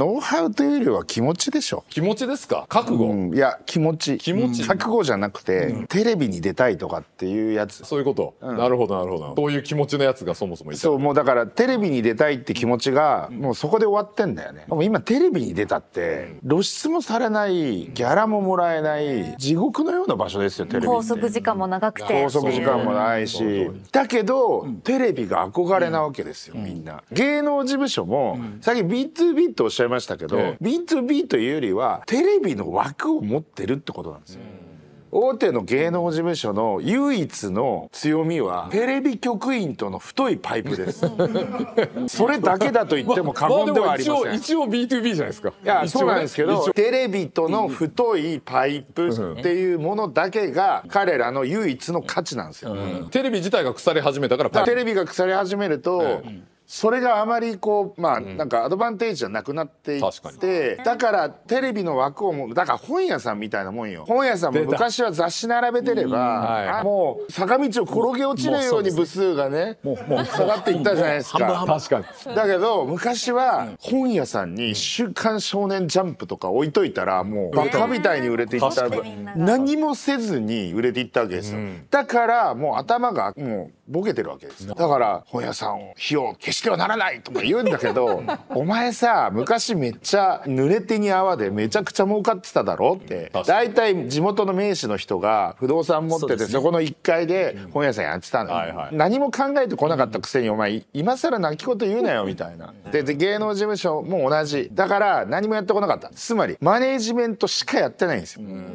ノウハウというよりは気持ちでしょ気持ちですか覚悟、うん、いや気持ち気持ち、覚悟じゃなくて、うん、テレビに出たいとかっていうやつそういうこと、なるほどなるほどそういう気持ちのやつがそもそもいたそうもうだからテレビに出たいって気持ちが、もうそこで終わってんだよね今テレビに出たって、露出もされないギャラももらえない地獄のような場所ですよテレビ拘束時間も長くて拘束時間もないしだけど、テレビが憧れなわけですよ、みんな芸能事務所も、うん、さっき B2B っておっしゃいましたけど、ええ、B2B というよりはテレビの枠を持ってるってことなんですよ。大手の芸能事務所の唯一の強みはテレビ局員との太いパイプです それだけだと言っても過言ではありません、まあ、一応 B2B じゃないですかいやそうなんですけどテレビとの太いパイプっていうものだけが彼らの唯一の価値なんですよ、うん、テレビ自体が腐り始めたからテレビが腐り始めると、うんそれがあまりこうまあなんかアドバンテージじゃなくなっていって、だからテレビの枠をもだから本屋さんみたいなもんよ本屋さんも昔は雑誌並べてれば、もう坂道を転げ落ちるように部数がね下がっていったじゃないですかだけど昔は本屋さんに「週刊少年ジャンプ」とか置いといたらもうバカみたいに売れていった何もせずに売れていったわけですよ、だからもう頭がもうボケてるわけですだから本屋さんを火を消してはならないとか言うんだけど お前さ昔めっちゃ濡れ手に泡でめちゃくちゃ儲かってただろって大体地元の名士の人が不動産持っててそ,、この1階で本屋さんやってたの、はいはい、何も考えてこなかったくせにお前今更泣き言言うなよみたいなで芸能事務所も同じだから何もやってこなかったつまりマネージメントしかやってないんですよ、うん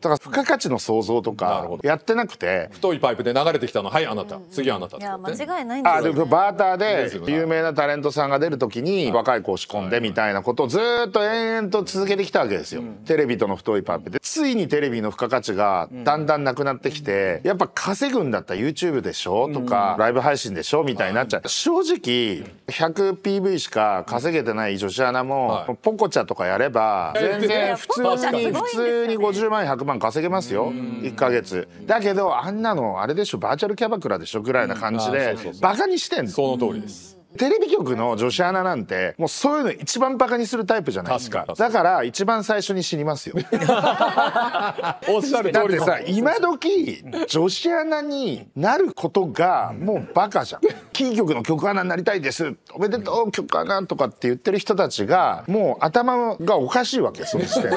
だから付加価値の創造とかやってなくて太いパイプで流れてきたのはいあなた、うんうん、次あなたいや間違いないんですよ、ね、あバーターで有名なタレントさんが出る時に若い子を仕込んでみたいなことをずっと延々と続けてきたわけですよ、うん、テレビとの太いパイプでついにテレビの付加価値がだんだんなくなってきて、うん、やっぱ稼ぐんだったら YouTube でしょとか、うん、ライブ配信でしょみたいになっちゃう、はい、正直 100PV しか稼げてない女子アナも、はい、ポコチャとかやれば全然普通に、ね、普通に50万円100万万稼げますよ1か月だけどあんなのあれでしょバーチャルキャバクラでしょぐらいな感じでバカにしてんのその通りですテレビ局の女子アナなんてもうそういうの一番バカにするタイプじゃないですかだから一番最初に死にますよ おっしゃるだってさ今時女子アナになることがもうバカじゃん キー局の局アナになりたいですおめでとう局アナとかって言ってる人たちがもう頭がおかしいわけその時点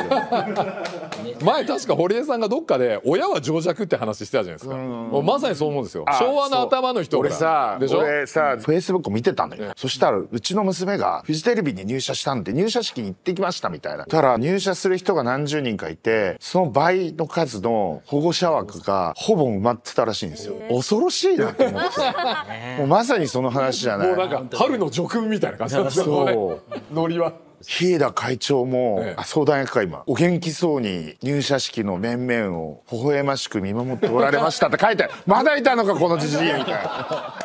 前確か堀江さんがどっかで親は情弱って話してたじゃないですかまさにそう思うんですよ昭和の頭の人俺さ俺さフェイスブック見てたたそしたらうちの娘がフジテレビに入社したんで入社式に行ってきましたみたいな。たら入社する人が何十人かいて、その倍の数の保護者枠がほぼ埋まってたらしいんですよ。恐ろしいなと思って。もうまさにその話じゃない。もうなんか春の叙勲みたいな感じだそう。ノリは。日枝会長も、ええ、あ相談役会今お元気そうに入社式の面々を微笑ましく見守っておられましたって書いてまだいたのかこのじじいみたいな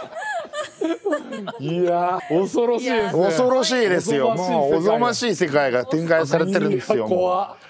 いや恐ろしいです、ね、恐ろしいですよもうおぞましい世界が展開されてるんですよ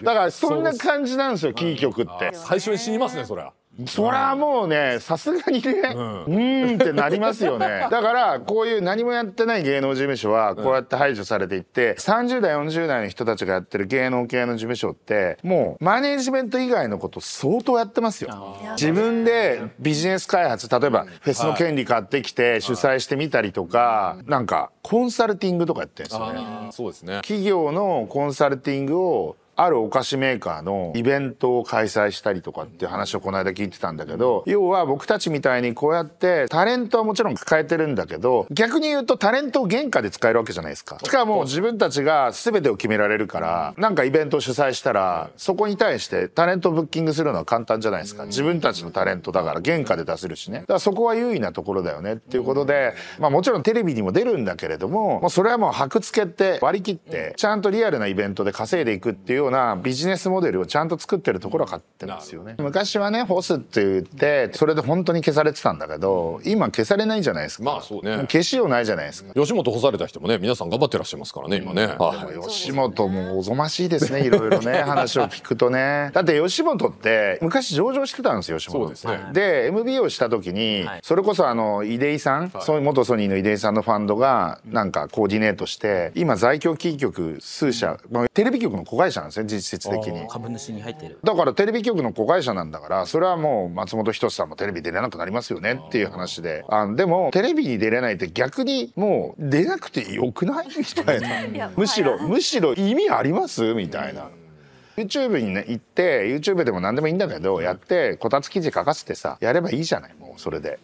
だからそんな感じなんですよキーって最初に死にますねそれはそりゃもうねさすがにねうんってなりますよね だからこういう何もやってない芸能事務所はこうやって排除されていって30代40代の人たちがやってる芸能系の事務所ってもうマネジメント以外のこと相当やってますよ自分でビジネス開発例えばフェスの権利買ってきて主催してみたりとかなんかコンサルティングとかやってるんですよねそうですね企業のコンサルティングをあるお菓子メーカーのイベントを開催したりとかっていう話をこの間聞いてたんだけど、要は僕たちみたいにこうやってタレントはもちろん抱えてるんだけど、逆に言うとタレントを原価で使えるわけじゃないですか。しかも自分たちが全てを決められるから、なんかイベントを主催したら、そこに対してタレントブッキングするのは簡単じゃないですか。自分たちのタレントだから原価で出せるしね。だからそこは優位なところだよねっていうことで、まあもちろんテレビにも出るんだけれども、もうそれはもう箔付けって割り切って、ちゃんとリアルなイベントで稼いでいくっていうようようなビジネスモデルをちゃんと作ってるところは買ってますよね昔はね干すって言ってそれで本当に消されてたんだけど今消されないじゃないですかまあそうね消しようないじゃないですか吉本干された人もね皆さん頑張ってらっしゃいますからね今ね、はい、吉本もおぞましいですねいろいろね 話を聞くとねだって吉本って昔上場してたんですよ吉本で,、ね、で MB をした時に、それこそあの出井さん、はい、元ソニーの出井さんのファンドがなんかコーディネートして今在京キー局数社、まあ、テレビ局の子会社なんですよですね実質的に株主に入ってるだからテレビ局の子会社なんだからそれはもう松本人志さんもテレビ出れなくなりますよねっていう話であでもテレビに出れないって逆にもう出なくてよくないみたいなむしろむしろ意味ありますみたいな。YouTube にね行って YouTube でも何でもいいんだけどやってこたつ記事書かせてさやればいいじゃないもうそれで。